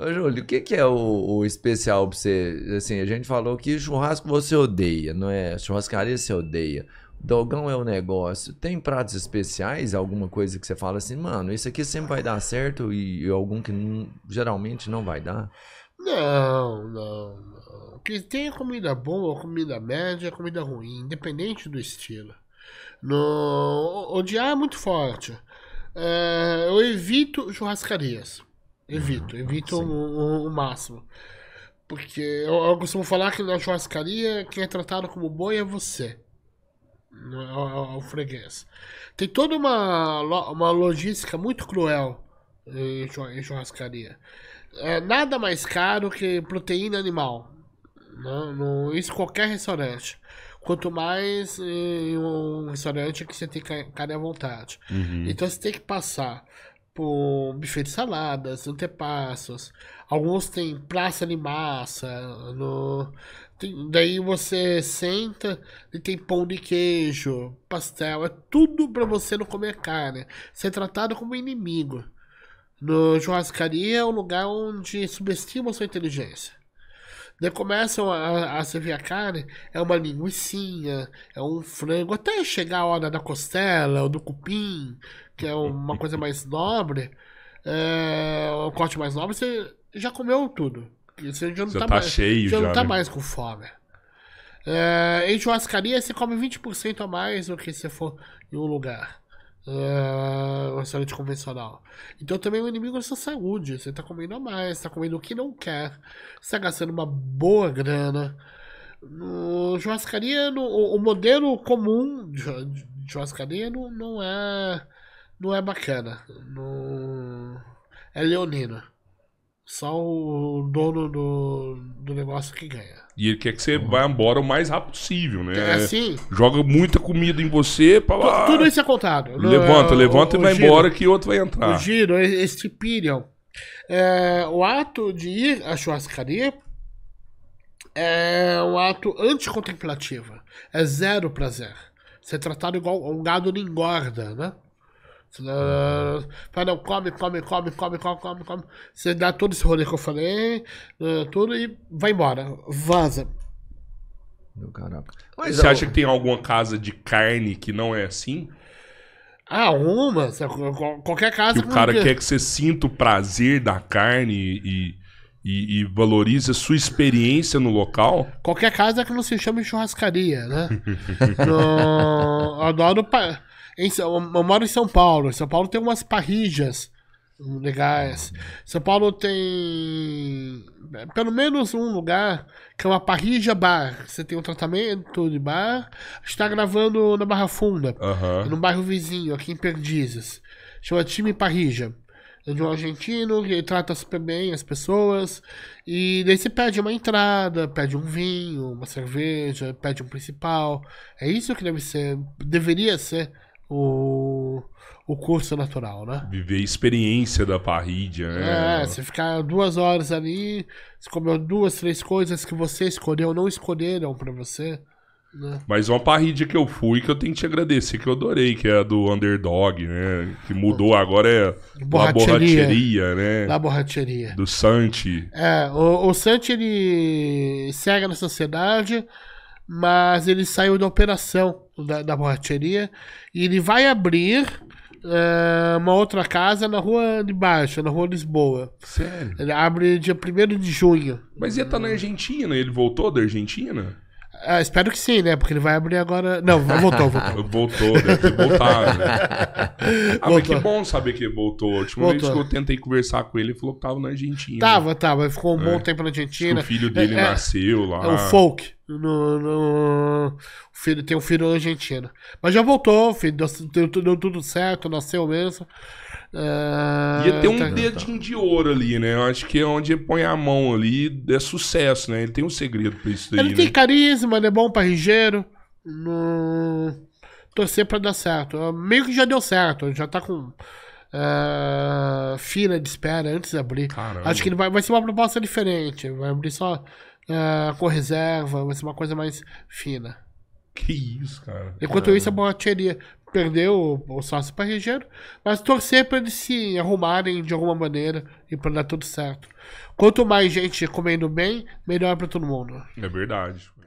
Ô, Júlio, o que, que é o, o, especial pra você? Assim, a gente falou que churrasco você odeia, não é? Churrascaria você odeia. Dogão é o um negócio. Tem pratos especiais? Alguma coisa que você fala assim, mano, isso aqui sempre vai dar certo e, e algum que não, geralmente não vai dar? Não, não, não. que tem comida boa, comida média, comida ruim, independente do estilo. No... Odiar é muito forte. É, eu evito churrascarias. Evito, evito o, o, o, máximo. Porque eu, eu, costumo falar que na churrascaria quem é tratado como boi é você. É, é, é, o freguês. Tem toda uma, uma logística muito cruel em, churrascaria. É nada mais caro que proteína animal. Né? No, isso qualquer restaurante. Quanto mais eh, em um restaurante que você tem carne à vontade. Uhum. Então você tem que passar tipo buffet de saladas, antepassos. Alguns tem praça de massa. No... Tem, daí você senta e tem pão de queijo, pastel. É tudo para você não comer carne. Ser tratado como inimigo. No churrascaria é um lugar onde a sua inteligência. Daí começam a, a servir a carne, é uma linguiçinha, é um frango, até chegar a hora da costela ou do cupim, que é uma coisa mais nobre, é, um corte mais nobre, você já comeu tudo. Você já não está tá, tá mais, cheio, já, já não tá né? tá mais com fome. É, em churrascaria, você come 20% a mais do que se for em um lugar. É, um restaurante convencional. Então também o inimigo é a sua saúde. Você tá comendo a mais, tá comendo o que não quer. Você tá gastando uma boa grana. No churrascaria, no, o, o modelo comum de, de churrascaria não, não é não é bacana. Não... É leonina. Só o dono do, do negócio que ganha. E ele quer que você vá embora o mais rápido possível, né? É assim. Joga muita comida em você pra lá. Tudo isso é contado. Levanta, é levanta o, e vai giro, embora que outro vai entrar. O giro, este pirion. É, o ato de ir à churrascaria é um ato anticontemplativo. É zero prazer. Ser é tratado igual um gado não engorda, né? Fala, não, come, come, come, come, come, come, come. Você dá todo esse rolê que eu falei, eh, tudo e vai embora. Vaza. Meu caraca. Mas você eu... acha que tem alguma casa de carne que não é assim? Ah, uma. Qualquer casa. Que o cara quer que você sinta o prazer da carne e e, e valorize a sua experiência no local. Qualquer casa que não se chame churrascaria, né? no, adoro. Pa... Em, eu moro em São Paulo. São Paulo tem umas parrijas legais. São Paulo tem pelo menos um lugar que é uma parrija bar. Você tem um tratamento de bar. Está gravando na Barra Funda, uhum. no bairro vizinho, aqui em Perdizes. Chama Time Parrija. É de um argentino que trata super bem as pessoas. E daí você pede uma entrada, pede um vinho, uma cerveja, pede um principal. É isso que deve ser. Deveria ser o, o curso natural, né? Viver a experiência da parrídia, né? É, você ficar duas horas ali, você comeu duas, três coisas que você escolheu, não escolheram para você. É. Mas uma parrilla que eu fui que eu tenho que te agradecer, que eu adorei, que é a do Underdog, né? Que mudou agora é a Borracheria, né? La Borracheria. Do Santi. É, o, o Santi ele segue na sociedade, mas ele saiu da operação da, da borracheria e ele vai abrir eh, uma outra casa na rua de baixo, na rua Lisboa. Sério? Ele abre dia 1 de junho. Mas ia estar tá na Argentina, ele voltou da Argentina? Ah, espero que sim, né? Porque ele vai abrir agora. Não, voltou, voltou. voltou, deve né? voltar. Né? Ah, voltou. que bom saber que voltou. A última voltou. vez que eu tentei conversar com ele, ele falou que tava na Argentina. Tava, tava. Ficou um é. bom tempo na Argentina. o filho dele é, é, nasceu lá. É o folk. No, no... O filho, tem um filho na Argentina. Mas já voltou, filho. Deu, deu, deu tudo certo, nasceu mesmo. É... Ah, Ia ter um tá, dedinho tá. de ouro ali, né? Eu acho que é onde ele põe a mão ali, é sucesso, né? Ele tem um segredo pra isso daí. Ele tem né? carisma, ele é bom pra Rigeiro. No... Torcer pra dar certo. Meio que já deu certo, já tá com. Uh, fila de espera antes de abrir. Caramba. Acho que ele vai, vai ser uma proposta diferente. Vai abrir só uh, com reserva, vai ser uma coisa mais fina. Que isso, cara. Enquanto Caramba. isso, é a borracheria perdeu o sócio para Regeiro, mas torcer para eles se arrumarem de alguma maneira e para dar tudo certo. Quanto mais gente comendo bem, melhor para todo mundo. É verdade.